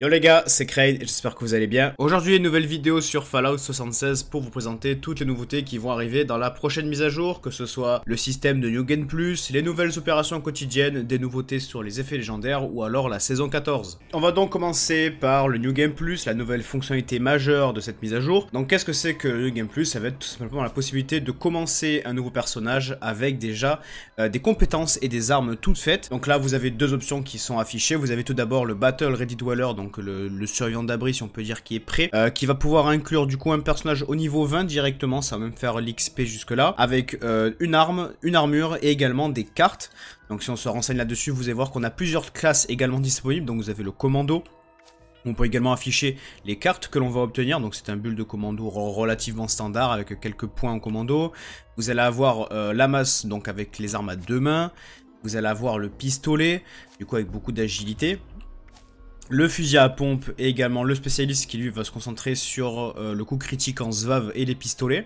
Yo les gars, c'est Craig et j'espère que vous allez bien. Aujourd'hui, une nouvelle vidéo sur Fallout 76 pour vous présenter toutes les nouveautés qui vont arriver dans la prochaine mise à jour, que ce soit le système de New Game Plus, les nouvelles opérations quotidiennes, des nouveautés sur les effets légendaires ou alors la saison 14. On va donc commencer par le New Game Plus, la nouvelle fonctionnalité majeure de cette mise à jour. Donc qu'est-ce que c'est que le New Game Plus Ça va être tout simplement la possibilité de commencer un nouveau personnage avec déjà euh, des compétences et des armes toutes faites. Donc là, vous avez deux options qui sont affichées. Vous avez tout d'abord le Battle Ready Dweller, donc donc le, survivant d'abri, si on peut dire, qui est prêt, euh, qui va pouvoir inclure du coup un personnage au niveau 20 directement, ça va même faire l'XP jusque-là, avec euh, une arme, une armure et également des cartes. Donc si on se renseigne là-dessus, vous allez voir qu'on a plusieurs classes également disponibles, donc vous avez le commando, on peut également afficher les cartes que l'on va obtenir, donc c'est un bulle de commando relativement standard avec quelques points en commando. Vous allez avoir euh, la masse, donc avec les armes à deux mains. Vous allez avoir le pistolet, du coup avec beaucoup d'agilité. Le fusil à pompe et également le spécialiste qui lui va se concentrer sur euh, le coup critique en Zvav et les pistolets.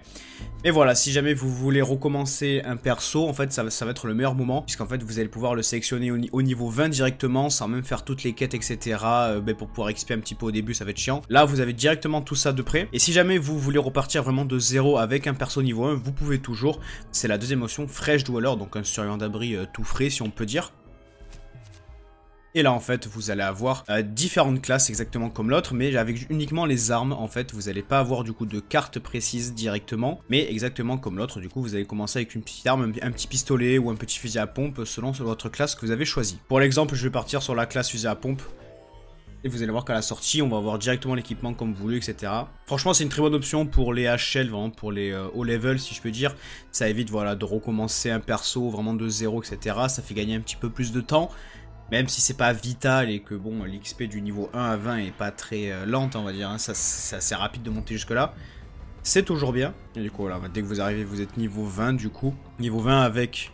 Et voilà, si jamais vous voulez recommencer un perso, en fait ça, va être le meilleur moment, puisqu'en fait vous allez pouvoir le sélectionner au, niveau 20 directement, sans même faire toutes les quêtes, etc. Euh, ben, pour pouvoir XP un petit peu au début, ça va être chiant. Là vous avez directement tout ça de près. Et si jamais vous voulez repartir vraiment de zéro avec un perso niveau 1, vous pouvez toujours. C'est la deuxième option, fraîche alors donc un survivant d'abri euh, tout frais si on peut dire. Et là en fait vous allez avoir euh, différentes classes exactement comme l'autre mais avec uniquement les armes en fait vous n'allez pas avoir du coup de carte précise directement mais exactement comme l'autre du coup vous allez commencer avec une petite arme, un petit pistolet ou un petit fusil à pompe selon votre classe que vous avez choisi. Pour l'exemple je vais partir sur la classe fusil à pompe et vous allez voir qu'à la sortie, on va avoir directement l'équipement comme voulu, etc. Franchement, c'est une très bonne option pour les HL, vraiment, pour les euh, haut level, si je peux dire. Ça évite voilà, de recommencer un perso vraiment de zéro, etc. Ça fait gagner un petit peu plus de temps. Même si c'est pas vital et que bon, l'XP du niveau 1 à 20 est pas très euh, lente, on va dire. Hein, ça, c'est assez rapide de monter jusque là. C'est toujours bien. du coup, voilà, dès que vous arrivez, vous êtes niveau 20 du coup. Niveau 20 avec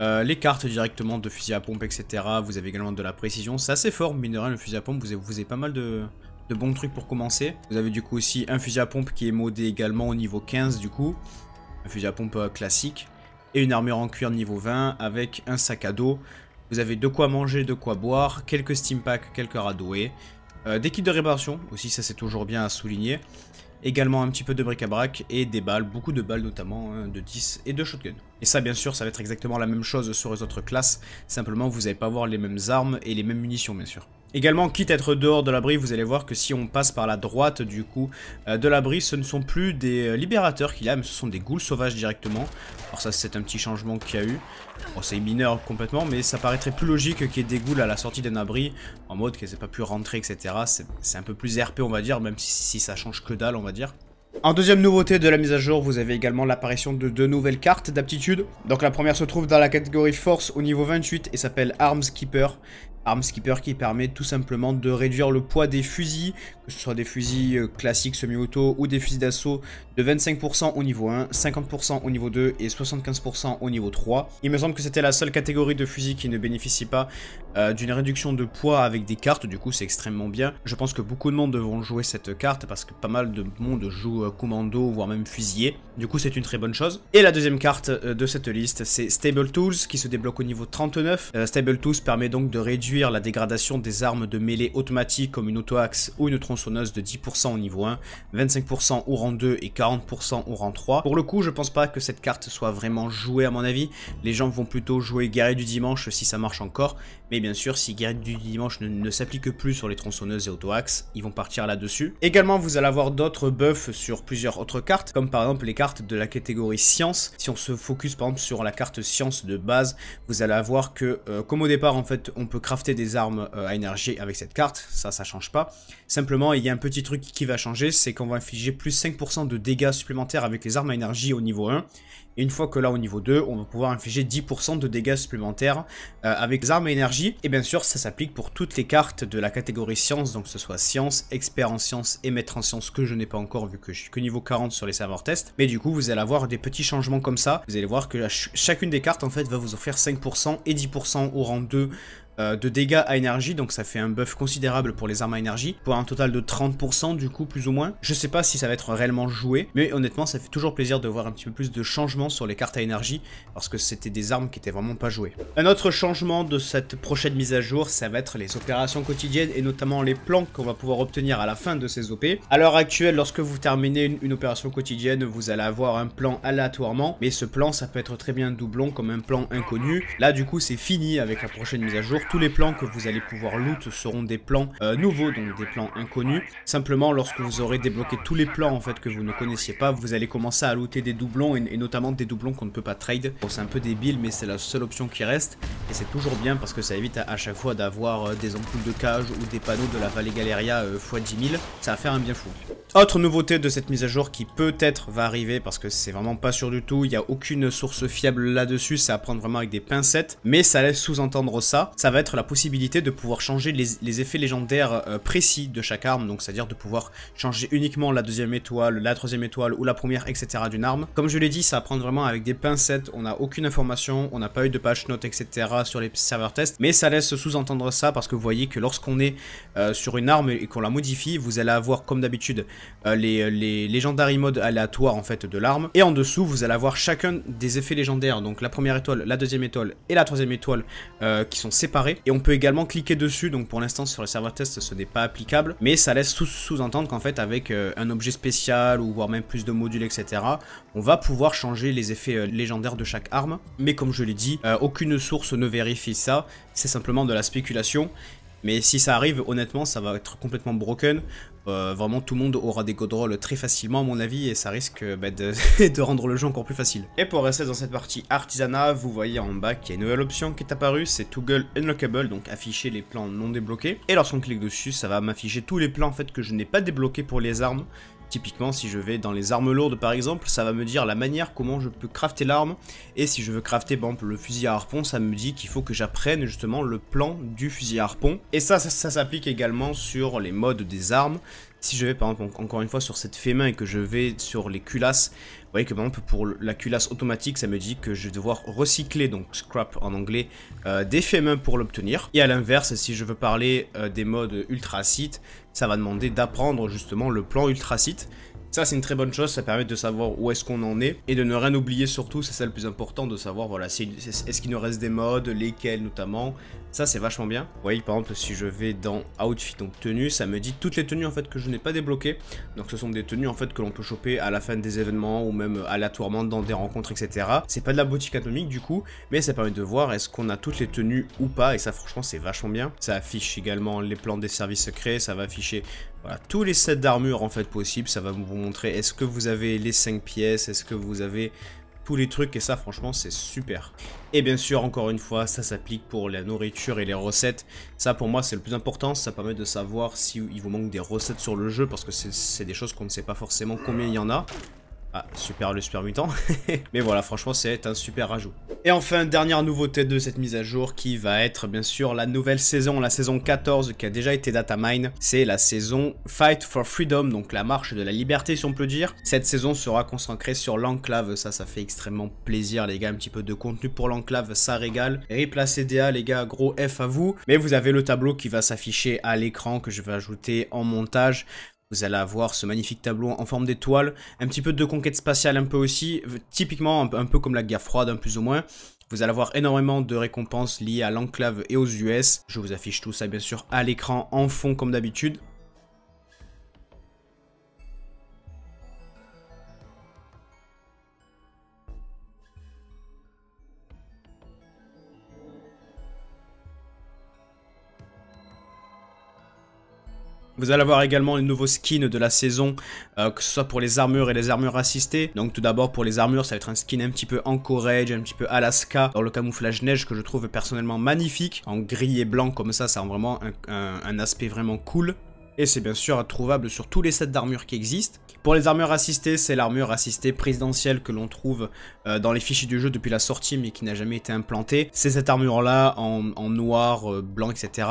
euh, les cartes directement de fusil à pompe, etc. Vous avez également de la précision. C'est assez fort, mine le fusil à pompe. Vous avez, vous avez pas mal de, de, bons trucs pour commencer. Vous avez du coup aussi un fusil à pompe qui est modé également au niveau 15, du coup. Un fusil à pompe euh, classique. Et une armure en cuir niveau 20 avec un sac à dos. Vous avez de quoi manger, de quoi boire, quelques steam quelques radoués, euh, des kits de réparation, aussi ça c'est toujours bien à souligner, également un petit peu de bric-à-brac et des balles, beaucoup de balles notamment hein, de 10 et de shotgun. Et ça bien sûr ça va être exactement la même chose sur les autres classes, simplement vous n'allez pas avoir les mêmes armes et les mêmes munitions bien sûr. Également, quitte à être dehors de l'abri, vous allez voir que si on passe par la droite du coup euh, de l'abri, ce ne sont plus des euh, libérateurs qu'il a, mais ce sont des ghouls sauvages directement. Alors ça, c'est un petit changement qu'il y a eu. Bon, c'est mineur complètement, mais ça paraîtrait plus logique qu'il y ait des ghouls à la sortie d'un abri, en mode qu'elles n'aient pas pu rentrer, etc. C'est un peu plus RP, on va dire, même si, si ça change que dalle, on va dire. En deuxième nouveauté de la mise à jour, vous avez également l'apparition de deux nouvelles cartes d'aptitude. Donc la première se trouve dans la catégorie Force au niveau 28 et s'appelle Arms Keeper. Arm Skipper qui permet tout simplement de réduire le poids des fusils, que ce soit des fusils euh, classiques semi-auto ou des fusils d'assaut de 25% au niveau 1, 50% au niveau 2 et 75% au niveau 3. Il me semble que c'était la seule catégorie de fusils qui ne bénéficie pas euh, d'une réduction de poids avec des cartes, du coup c'est extrêmement bien. Je pense que beaucoup de monde devront jouer cette carte parce que pas mal de monde joue euh, commando, voire même fusillé. Du coup c'est une très bonne chose. Et la deuxième carte de cette liste c'est Stable Tools qui se débloque au niveau 39. Stable Tools permet donc de réduire la dégradation des armes de mêlée automatique comme une auto-axe ou une tronçonneuse de 10% au niveau 1, 25% au rang 2 et 40% au rang 3. Pour le coup, je pense pas que cette carte soit vraiment jouée à mon avis, les gens vont plutôt jouer guerrier du dimanche si ça marche encore, mais bien sûr si guerrier du dimanche ne, s'applique plus sur les tronçonneuses et auto-axes, ils vont partir là-dessus. Également, vous allez avoir d'autres buffs sur plusieurs autres cartes, comme par exemple les cartes de la catégorie science. Si on se focus par exemple sur la carte science de base, vous allez avoir que, euh, comme au départ en fait, on peut crafter des armes euh, à énergie avec cette carte, ça, ça change pas. Simplement, il y a un petit truc qui va changer, c'est qu'on va infliger plus 5% de dégâts supplémentaires avec les armes à énergie au niveau 1. Et une fois que là, au niveau 2, on va pouvoir infliger 10% de dégâts supplémentaires euh, avec les armes à énergie. Et bien sûr, ça s'applique pour toutes les cartes de la catégorie science, donc que ce soit science, expert en science et maître en science que je n'ai pas encore vu que je suis que niveau 40 sur les serveurs test. Mais du coup, vous allez avoir des petits changements comme ça. Vous allez voir que chacune des cartes, en fait, va vous offrir 5% et 10% au rang 2 euh, de dégâts à énergie, donc ça fait un buff considérable pour les armes à énergie, pour un total de 30% du coup plus ou moins. Je sais pas si ça va être réellement joué, mais honnêtement ça fait toujours plaisir de voir un petit peu plus de changements sur les cartes à énergie, parce que c'était des armes qui étaient vraiment pas jouées. Un autre changement de cette prochaine mise à jour, ça va être les opérations quotidiennes, et notamment les plans qu'on va pouvoir obtenir à la fin de ces OP. À l'heure actuelle, lorsque vous terminez une, une opération quotidienne, vous allez avoir un plan aléatoirement, mais ce plan ça peut être très bien doublon comme un plan inconnu. Là du coup c'est fini avec la prochaine mise à jour, tous les plans que vous allez pouvoir loot seront des plans euh, nouveaux, donc des plans inconnus. Simplement, lorsque vous aurez débloqué tous les plans en fait que vous ne connaissiez pas, vous allez commencer à looter des doublons et, notamment des doublons qu'on ne peut pas trade. Bon, c'est un peu débile, mais c'est la seule option qui reste et c'est toujours bien parce que ça évite à, chaque fois d'avoir euh, des ampoules de cage ou des panneaux de la vallée Galeria euh, x10 000. Ça va faire un bien fou. Autre nouveauté de cette mise à jour qui peut-être va arriver parce que c'est vraiment pas sûr du tout, il n'y a aucune source fiable là-dessus, c'est à prendre vraiment avec des pincettes, mais ça laisse sous-entendre ça, ça va être la possibilité de pouvoir changer les, effets légendaires euh, précis de chaque arme, donc c'est-à-dire de pouvoir changer uniquement la deuxième étoile, la troisième étoile ou la première, etc. d'une arme. Comme je l'ai dit, ça apprend prendre vraiment avec des pincettes, on n'a aucune information, on n'a pas eu de patch notes, etc. sur les serveurs tests, mais ça laisse sous-entendre ça parce que vous voyez que lorsqu'on est euh, sur une arme et qu'on la modifie, vous allez avoir comme d'habitude euh, les, euh, les modes aléatoires en fait de l'arme. Et en dessous, vous allez avoir chacun des effets légendaires. Donc la première étoile, la deuxième étoile et la troisième étoile euh, qui sont séparés. Et on peut également cliquer dessus. Donc pour l'instant, sur les serveurs test, ce n'est pas applicable. Mais ça laisse sous-entendre qu'en fait, avec un objet spécial ou voire même plus de modules, etc., on va pouvoir changer les effets légendaires de chaque arme. Mais comme je l'ai dit, aucune source ne vérifie ça. C'est simplement de la spéculation. Mais si ça arrive, honnêtement, ça va être complètement broken. Euh, vraiment tout le monde aura des codes rôles très facilement à mon avis et ça risque euh, bah, de, de, rendre le jeu encore plus facile. Et pour rester dans cette partie artisanat, vous voyez en bas qu'il y a une nouvelle option qui est apparue, c'est Toggle Unlockable, donc afficher les plans non débloqués. Et lorsqu'on clique dessus, ça va m'afficher tous les plans en fait que je n'ai pas débloqués pour les armes Typiquement, si je vais dans les armes lourdes par exemple, ça va me dire la manière comment je peux crafter l'arme. Et si je veux crafter par le fusil à harpon, ça me dit qu'il faut que j'apprenne justement le plan du fusil à harpon. Et ça, ça, ça s'applique également sur les modes des armes si je vais par exemple encore une fois sur cette fée main et que je vais sur les culasses, vous voyez que par exemple pour la culasse automatique, ça me dit que je vais devoir recycler, donc scrap en anglais, euh, des fémins pour l'obtenir. Et à l'inverse, si je veux parler euh, des modes ultra ça va demander d'apprendre justement le plan ultra ça, c'est une très bonne chose, ça permet de savoir où est-ce qu'on en est et de ne rien oublier surtout, c'est ça le plus important, de savoir, voilà, si, est-ce qu'il nous reste des modes, lesquels notamment. Ça, c'est vachement bien. Vous voyez, par exemple, si je vais dans Outfit, donc tenue, ça me dit toutes les tenues en fait que je n'ai pas débloquées. Donc, ce sont des tenues en fait que l'on peut choper à la fin des événements ou même aléatoirement dans des rencontres, etc. C'est pas de la boutique atomique du coup, mais ça permet de voir est-ce qu'on a toutes les tenues ou pas. Et ça, franchement, c'est vachement bien. Ça affiche également les plans des services secrets, ça va afficher voilà, tous les sets d'armure en fait possible, ça va vous montrer est-ce que vous avez les 5 pièces, est-ce que vous avez tous les trucs et ça franchement c'est super. Et bien sûr encore une fois ça s'applique pour la nourriture et les recettes. Ça pour moi c'est le plus important, ça permet de savoir s'il il vous manque des recettes sur le jeu parce que c'est des choses qu'on ne sait pas forcément combien il y en a. Ah, super le super mutant. Mais voilà, franchement, c'est un super ajout. Et enfin, dernière nouveauté de cette mise à jour qui va être bien sûr la nouvelle saison, la saison 14 qui a déjà été data mine C'est la saison Fight for Freedom, donc la marche de la liberté si on peut dire. Cette saison sera concentrée sur l'enclave, ça, ça fait extrêmement plaisir les gars, un petit peu de contenu pour l'enclave, ça régale. Rip la CDA les gars, gros F à vous. Mais vous avez le tableau qui va s'afficher à l'écran que je vais ajouter en montage. Vous allez avoir ce magnifique tableau en forme d'étoile, un petit peu de conquête spatiale un peu aussi, typiquement un peu, comme la guerre froide, un hein, plus ou moins. Vous allez avoir énormément de récompenses liées à l'enclave et aux US. Je vous affiche tout ça bien sûr à l'écran en fond comme d'habitude. Vous allez avoir également les nouveaux skins de la saison, euh, que ce soit pour les armures et les armures assistées. Donc tout d'abord pour les armures, ça va être un skin un petit peu Anchorage, un petit peu Alaska, dans le camouflage neige que je trouve personnellement magnifique. En gris et blanc comme ça, ça rend vraiment un, aspect vraiment cool. Et c'est bien sûr trouvable sur tous les sets d'armures qui existent. Pour les armures assistées, c'est l'armure assistée présidentielle que l'on trouve euh, dans les fichiers du jeu depuis la sortie mais qui n'a jamais été implantée. C'est cette armure là en, noir, euh, blanc, etc.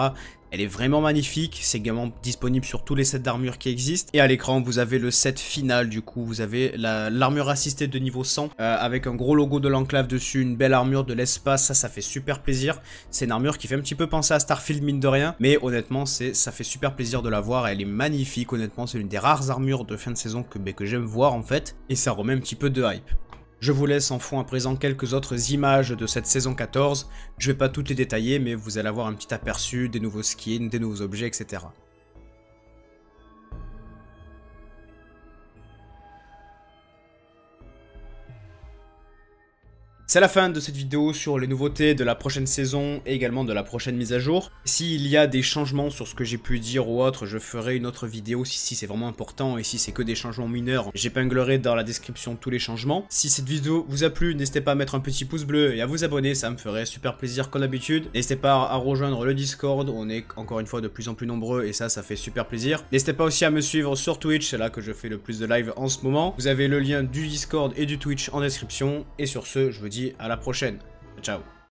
Elle est vraiment magnifique, c'est également disponible sur tous les sets d'armure qui existent. Et à l'écran, vous avez le set final du coup, vous avez l'armure assistée de niveau 100 euh, avec un gros logo de l'enclave dessus, une belle armure de l'espace, ça ça fait super plaisir. C'est une armure qui fait un petit peu penser à Starfield mine de rien, mais honnêtement c'est ça fait super plaisir de la voir, elle est magnifique honnêtement, c'est l'une des rares armures de fin de saison que, ben, que j'aime voir en fait, et ça remet un petit peu de hype. Je vous laisse en fond à présent quelques autres images de cette saison 14. Je vais pas toutes les détailler, mais vous allez avoir un petit aperçu des nouveaux skins, des nouveaux objets, etc. C'est la fin de cette vidéo sur les nouveautés de la prochaine saison et également de la prochaine mise à jour. S'il y a des changements sur ce que j'ai pu dire ou autre, je ferai une autre vidéo si, si c'est vraiment important et si c'est que des changements mineurs, j'épinglerai dans la description tous les changements. Si cette vidéo vous a plu, n'hésitez pas à mettre un petit pouce bleu et à vous abonner, ça me ferait super plaisir comme d'habitude. N'hésitez pas à rejoindre le Discord, on est encore une fois de plus en plus nombreux et ça, ça fait super plaisir. N'hésitez pas aussi à me suivre sur Twitch, c'est là que je fais le plus de live en ce moment. Vous avez le lien du Discord et du Twitch en description et sur ce, je vous dis à la prochaine. Ciao.